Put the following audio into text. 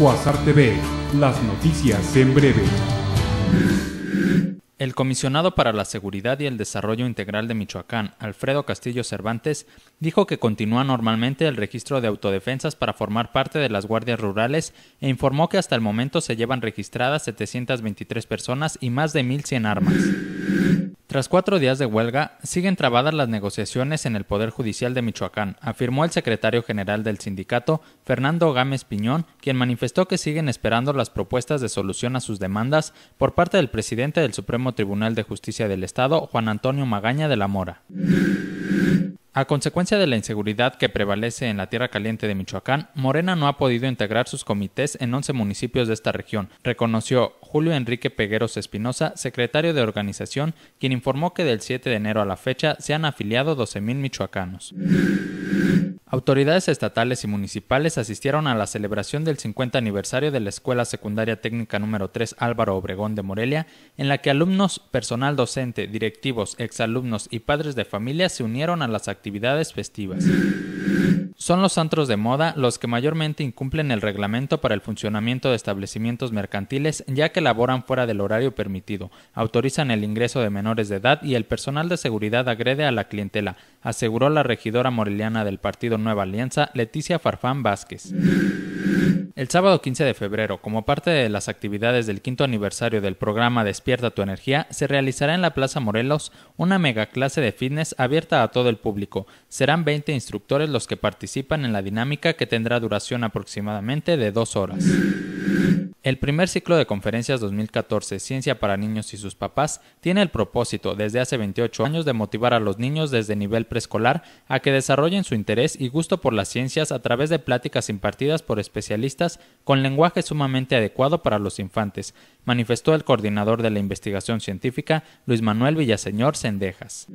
Cuasar TV, las noticias en breve. El comisionado para la Seguridad y el Desarrollo Integral de Michoacán, Alfredo Castillo Cervantes, dijo que continúa normalmente el registro de autodefensas para formar parte de las guardias rurales e informó que hasta el momento se llevan registradas 723 personas y más de 1.100 armas. Tras cuatro días de huelga, siguen trabadas las negociaciones en el Poder Judicial de Michoacán, afirmó el secretario general del sindicato, Fernando Gámez Piñón, quien manifestó que siguen esperando las propuestas de solución a sus demandas por parte del presidente del Supremo Tribunal de Justicia del Estado, Juan Antonio Magaña de la Mora. A consecuencia de la inseguridad que prevalece en la tierra caliente de Michoacán, Morena no ha podido integrar sus comités en 11 municipios de esta región, reconoció Julio Enrique Pegueros Espinosa, secretario de organización, quien informó que del 7 de enero a la fecha se han afiliado 12.000 michoacanos. Autoridades estatales y municipales asistieron a la celebración del 50 aniversario de la Escuela Secundaria Técnica número 3 Álvaro Obregón de Morelia, en la que alumnos, personal docente, directivos, exalumnos y padres de familia se unieron a las actividades festivas. Son los antros de moda los que mayormente incumplen el reglamento para el funcionamiento de establecimientos mercantiles, ya que laboran fuera del horario permitido, autorizan el ingreso de menores de edad y el personal de seguridad agrede a la clientela, aseguró la regidora moreliana del partido Nueva Alianza, Leticia Farfán Vázquez. El sábado 15 de febrero, como parte de las actividades del quinto aniversario del programa Despierta tu Energía, se realizará en la Plaza Morelos una mega clase de fitness abierta a todo el público. Serán 20 instructores los que participan en la dinámica que tendrá duración aproximadamente de dos horas. El primer ciclo de conferencias 2014 Ciencia para Niños y sus papás tiene el propósito desde hace 28 años de motivar a los niños desde nivel preescolar a que desarrollen su interés y gusto por las ciencias a través de pláticas impartidas por especialistas con lenguaje sumamente adecuado para los infantes, manifestó el coordinador de la investigación científica Luis Manuel Villaseñor Sendejas.